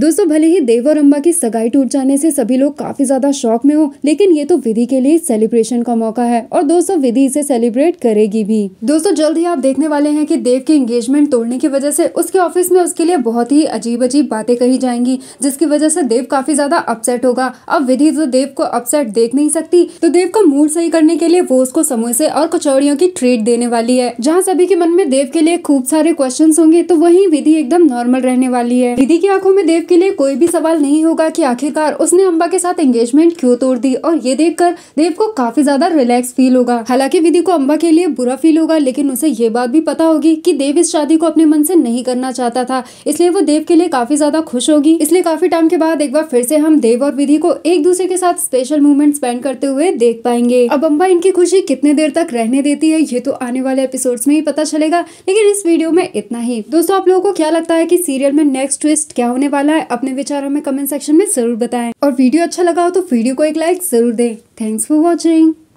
दोस्तों भले ही देव और अम्बा की सगाई टूट जाने से सभी लोग काफी ज्यादा शौक में हो लेकिन ये तो विधि के लिए सेलिब्रेशन का मौका है और दोस्तों विधि इसे सेलिब्रेट करेगी भी दोस्तों जल्द ही आप देखने वाले हैं कि देव की एंगेजमेंट तोड़ने की वजह से उसके ऑफिस में उसके लिए बहुत ही अजीब अजीब बातें कही जाएंगी जिसकी वजह से देव काफी ज्यादा अपसेट होगा अब विधि तो देव को अपसेट देख नहीं सकती तो देव का मूड सही करने के लिए वो उसको समोसे और कचौड़ियों की ट्रीट देने वाली है जहाँ सभी के मन में देव के लिए खूब सारे क्वेश्चन होंगे तो वही विधि एकदम नॉर्मल रहने वाली है विधि की आंखों में देव के लिए कोई भी सवाल नहीं होगा कि आखिरकार उसने अम्बा के साथ एंगेजमेंट क्यों तोड़ दी और ये देखकर देव को काफी ज्यादा रिलैक्स फील होगा हालांकि विधि को अम्बा के लिए बुरा फील होगा लेकिन उसे ये बात भी पता होगी कि देव इस शादी को अपने मन से नहीं करना चाहता था इसलिए वो देव के लिए काफी ज्यादा खुश होगी इसलिए काफी टाइम के बाद एक बार फिर से हम देव और विधि को एक दूसरे के साथ स्पेशल मूवमेंट स्पेंड करते हुए देख पाएंगे अब अम्बा इनकी खुशी कितने देर तक रहने देती है ये तो आने वाले एपिसोड में ही पता चलेगा लेकिन इस वीडियो में इतना ही दोस्तों आप लोगों को क्या लगता है की सीरियल में नेक्स्ट ट्विस्ट क्या होने वाला वाला है अपने विचारों में कमेंट सेक्शन में जरूर बताएं और वीडियो अच्छा लगा हो तो वीडियो को एक लाइक जरूर दें थैंक्स फॉर वॉचिंग